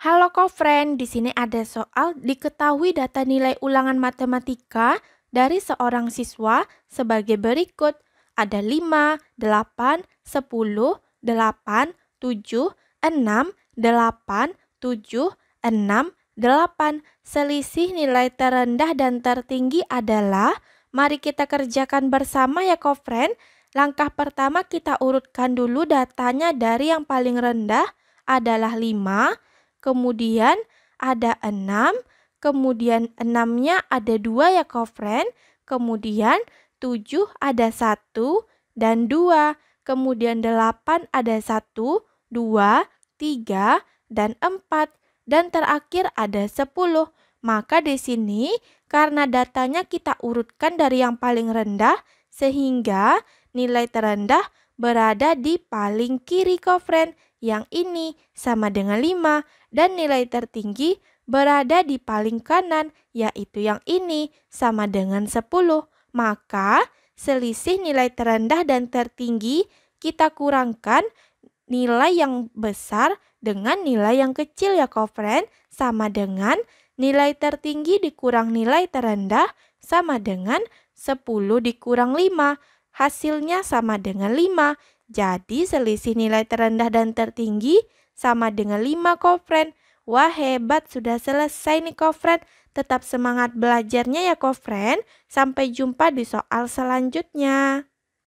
Halo kofren, di sini ada soal diketahui data nilai ulangan matematika dari seorang siswa sebagai berikut. Ada 5, 8, 10, 8, 7, 6, 8, 7, 6, 8. Selisih nilai terendah dan tertinggi adalah mari kita kerjakan bersama ya kofren. Langkah pertama kita urutkan dulu datanya dari yang paling rendah adalah 5, kemudian ada enam, kemudian enamnya ada dua ya kofren, kemudian tujuh ada satu dan dua, kemudian delapan ada satu, dua, tiga, dan empat, dan terakhir ada sepuluh. Maka di sini karena datanya kita urutkan dari yang paling rendah sehingga nilai terendah berada di paling kiri kofren, yang ini sama dengan 5 dan nilai tertinggi berada di paling kanan yaitu yang ini sama dengan 10. Maka selisih nilai terendah dan tertinggi kita kurangkan nilai yang besar dengan nilai yang kecil ya kofren, sama dengan nilai tertinggi dikurang nilai terendah sama dengan 10 dikurang 5 hasilnya sama dengan 5. Jadi selisih nilai terendah dan tertinggi sama dengan 5 kofren. Wah hebat sudah selesai nih kofren. Tetap semangat belajarnya ya kofren. Sampai jumpa di soal selanjutnya.